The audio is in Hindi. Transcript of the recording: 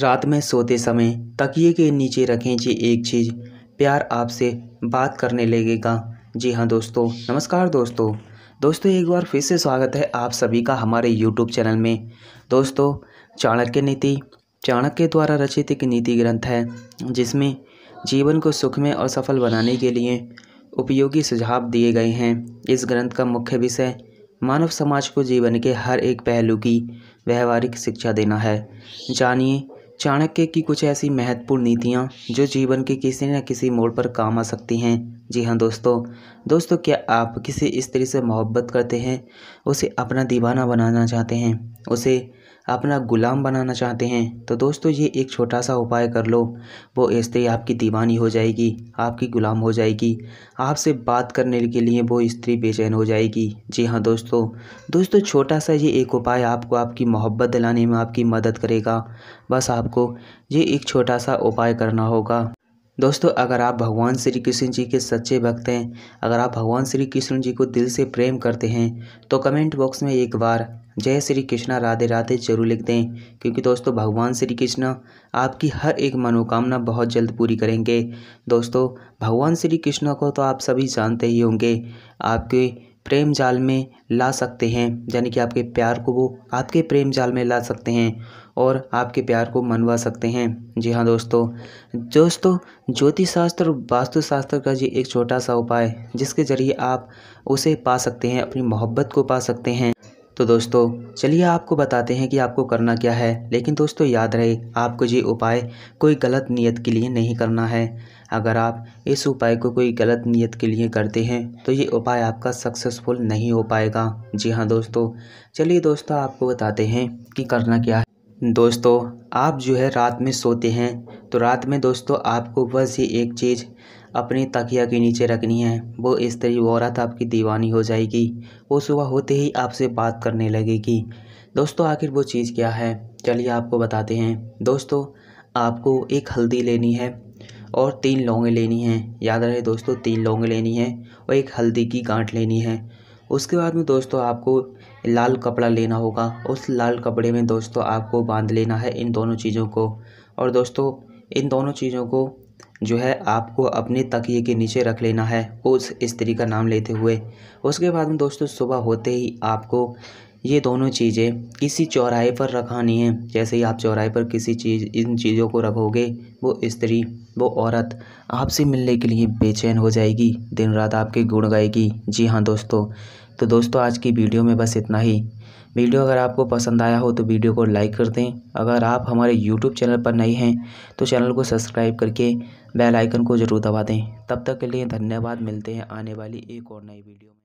रात में सोते समय तकिए के नीचे रखें जी एक चीज़ प्यार आपसे बात करने लगेगा जी हाँ दोस्तों नमस्कार दोस्तों दोस्तों एक बार फिर से स्वागत है आप सभी का हमारे यूट्यूब चैनल में दोस्तों चाणक्य नीति चाणक्य द्वारा रचित एक नीति ग्रंथ है जिसमें जीवन को सुखमय और सफल बनाने के लिए उपयोगी सुझाव दिए गए हैं इस ग्रंथ का मुख्य विषय मानव समाज को जीवन के हर एक पहलू की व्यवहारिक शिक्षा देना है जानिए चाणक्य की कुछ ऐसी महत्वपूर्ण नीतियाँ जो जीवन के किसी न किसी मोड़ पर काम आ सकती हैं जी हाँ दोस्तों दोस्तों क्या आप किसी स्त्री से मोहब्बत करते हैं उसे अपना दीवाना बनाना चाहते हैं उसे अपना ग़ुलाम बनाना चाहते हैं तो दोस्तों ये एक छोटा सा उपाय कर लो वो स्त्री आपकी दीवानी हो जाएगी आपकी ग़ुलाम हो जाएगी आपसे बात करने के लिए वो स्त्री बेचैन हो जाएगी जी हाँ दोस्तों दोस्तों छोटा सा ये एक उपाय आपको आपकी मोहब्बत दिलाने में आपकी मदद करेगा बस आपको ये एक छोटा सा उपाय करना होगा दोस्तों अगर आप भगवान श्री कृष्ण जी के सच्चे भक्त हैं अगर आप भगवान श्री कृष्ण जी को दिल से प्रेम करते हैं तो कमेंट बॉक्स में एक बार जय श्री कृष्णा राधे राधे जरूर लिख दें क्योंकि दोस्तों भगवान श्री कृष्ण आपकी हर एक मनोकामना बहुत जल्द पूरी करेंगे दोस्तों भगवान श्री कृष्ण को तो आप सभी जानते ही होंगे आपके प्रेम जाल में ला सकते हैं यानी कि आपके प्यार को वो आपके प्रेम जाल में ला सकते हैं और आपके प्यार को मनवा सकते हैं जी हाँ दोस्तों दोस्तों ज्योतिष शास्त्र और वास्तुशास्त्र का ये एक छोटा सा उपाय जिसके ज़रिए आप उसे पा सकते हैं अपनी मोहब्बत को पा सकते हैं तो दोस्तों चलिए आपको बताते हैं कि आपको करना क्या है लेकिन दोस्तों याद रहे आपको ये उपाय कोई गलत नियत के लिए नहीं करना है अगर आप इस उपाय को कोई गलत नियत के लिए करते हैं तो ये उपाय आपका सक्सेसफुल नहीं हो पाएगा जी हाँ दोस्तों चलिए दोस्तों आपको बताते हैं कि करना क्या है दोस्तों आप जो है रात में सोते हैं तो रात में दोस्तों आपको बस ये एक चीज़ अपने तकिया के नीचे रखनी है वो स्त्री औरत आपकी दीवानी हो जाएगी वो सुबह होते ही आपसे बात करने लगेगी दोस्तों आखिर वो चीज़ क्या है चलिए आपको बताते हैं दोस्तों आपको एक हल्दी लेनी है और तीन लौंगे लेनी हैं याद रहे दोस्तों तीन लौंगे लेनी है और एक हल्दी की गांठ लेनी है उसके बाद में दोस्तों आपको लाल कपड़ा लेना होगा उस लाल कपड़े में दोस्तों आपको बांध लेना है इन दोनों चीज़ों को और दोस्तों इन दोनों चीज़ों को जो है आपको अपने तकिए के नीचे रख लेना है उस स्त्री का नाम लेते हुए उसके बाद में दोस्तों सुबह होते ही आपको ये दोनों चीज़ें किसी चौराहे पर रखानी है जैसे ही आप चौराहे पर किसी चीज़ इन चीज़ों को रखोगे वो स्त्री वो औरत आपसे मिलने के लिए बेचैन हो जाएगी दिन रात आपके गुण गाएगी जी हाँ दोस्तों तो दोस्तों आज की वीडियो में बस इतना ही वीडियो अगर आपको पसंद आया हो तो वीडियो को लाइक कर दें अगर आप हमारे यूट्यूब चैनल पर नए हैं तो चैनल को सब्सक्राइब करके बेल आइकन को ज़रूर दबा दें तब तक के लिए धन्यवाद मिलते हैं आने वाली एक और नई वीडियो